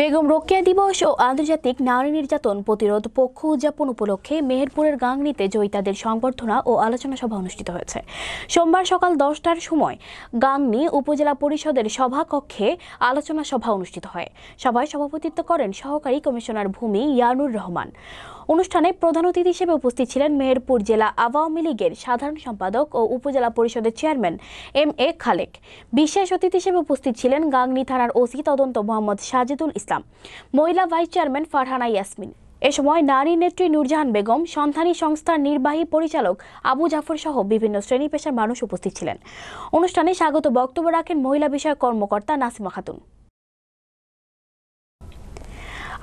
বেগম রোকেয়া দিবস ও আন্তর্জাতিক নারী নির্যাতন প্রতিরোধ পক্ষ উদযাপন উপলক্ষে মেহেরপুরের গাংনিতে জয়িতাদের সংবর্ধনা ও আলোচনা সভা অনুষ্ঠিত হয়েছে সোমবার সকাল দশটার সময় গাংনি উপজেলা পরিষদের সভাকক্ষে আলোচনা সভা অনুষ্ঠিত হয় সভায় সভাপতিত্ব করেন সহকারী কমিশনার ভূমি ইয়ানুর রহমান অনুষ্ঠানে প্রধান অতিথি হিসেবে উপস্থিত ছিলেন মেহেরপুর জেলা আওয়ামী লীগের সাধারণ সম্পাদক ও উপজেলা পরিষদের চেয়ারম্যান এম এ খালেক বিশেষ অতিথি হিসেবে উপস্থিত ছিলেন গাংনি থানার ওসি তদন্ত মোহাম্মদ সাজিদুল ইসলাম মহিলা ভাইস চেয়ারম্যান ফারহানা ইয়াসমিন এ সময় নারী নেত্রী নূরজাহান বেগম সন্ধানী সংস্থার নির্বাহী পরিচালক আবু জাফর সহ বিভিন্ন শ্রেণী পেশার মানুষ উপস্থিত ছিলেন অনুষ্ঠানে স্বাগত বক্তব্য রাখেন মহিলা বিষয়ক কর্মকর্তা নাসিমা খাতুন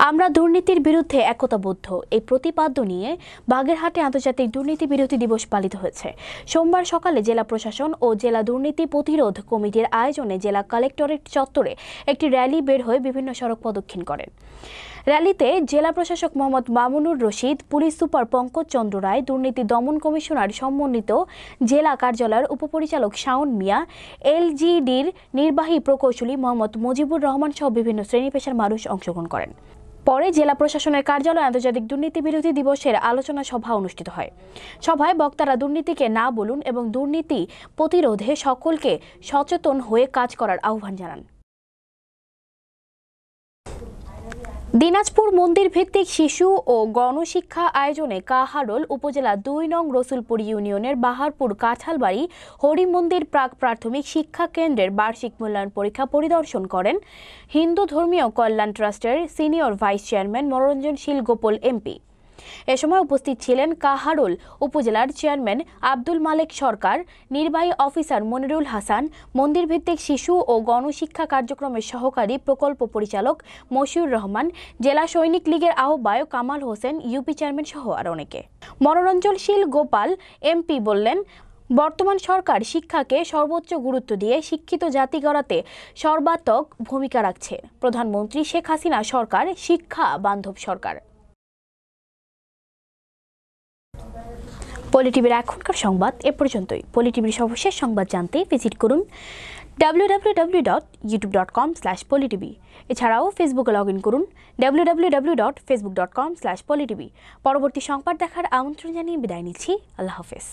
আমরা দুর্নীতির বিরুদ্ধে একতাবদ্ধ এই প্রতিপাদ্য নিয়ে বাগেরহাটে আন্তর্জাতিক দুর্নীতি বিরোধী দিবস পালিত হয়েছে সোমবার সকালে জেলা প্রশাসন ও জেলা দুর্নীতি প্রতিরোধ কমিটির আয়োজনে জেলা কালেক্টরেট চত্বরে একটি র্যালি বের হয়ে বিভিন্ন সড়ক প্রদক্ষিণ করেন র্যালিতে জেলা প্রশাসক মোহাম্মদ মামুনুর রশিদ পুলিশ সুপার পঙ্কজ চন্দ্র রায় দুর্নীতি দমন কমিশনার সমন্বিত জেলা কার্যালয়ের উপপরিচালক শাওন মিয়া এলজিডির নির্বাহী প্রকৌশলী মোহাম্মদ মুজিবুর রহমান সহ বিভিন্ন শ্রেণী পেশার মানুষ অংশগ্রহণ করেন পরে জেলা প্রশাসনের কার্যালয়ে আন্তর্জাতিক দুর্নীতি বিরোধী দিবসের আলোচনা সভা অনুষ্ঠিত হয় সভায় বক্তারা দুর্নীতিকে না বলুন এবং দুর্নীতি প্রতিরোধে সকলকে সচেতন হয়ে কাজ করার আহ্বান জানান দিনাজপুর মন্দির ভিত্তিক শিশু ও গণশিক্ষা আয়োজনে কাহারোল উপজেলা দুই নং রসুলপুর ইউনিয়নের বাহারপুর কাঁঠালবাড়ি হরি মন্দির প্রাক প্রাথমিক শিক্ষা কেন্দ্রের বার্ষিক মূল্যায়ন পরীক্ষা পরিদর্শন করেন হিন্দু ধর্মীয় কল্যাণ ট্রাস্টের senior vice chairman Manoranjan Shil Gopal MP এ সময় উপস্থিত ছিলেন কাহারোল উপজেলার চেয়ারম্যান আব্দুল মালেক সরকার নির্বাহী অফিসার মনিরুল হাসান মন্দিরভিত্তিক শিশু ও গণশিক্ষা কার্যক্রমের সহকারী প্রকল্প পরিচালক মশিউর রহমান জেলা সৈনিক লীগের আহ্বায়ক কামাল হোসেন ইউপি চেয়ারম্যান সহ আর অনেকে মনোরঞ্জনশীল গোপাল এমপি বললেন বর্তমান সরকার শিক্ষাকে সর্বোচ্চ গুরুত্ব দিয়ে শিক্ষিত জাতি গড়াতে সর্বাত্মক ভূমিকা রাখছে প্রধানমন্ত্রী শেখ হাসিনা সরকার শিক্ষা বান্ধব সরকার পলিটিভির এখনকার সংবাদ এ পর্যন্তই পলিটিভির সর্বশেষ সংবাদ জানতে ভিজিট করুন W W dot YouTube dot com slash PoliTV এছাড়াও ফেসবুকে লগ ইন করুন W W W dot Facebook dot com slash PoliTV পরবর্তী সংবাদ দেখার আমন্ত্রণ জানিয়ে বিদায় নিচ্ছি আল্লাহ হাফেজ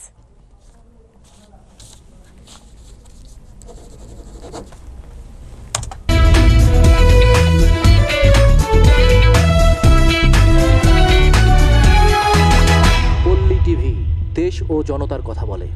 ও জনতার কথা বলে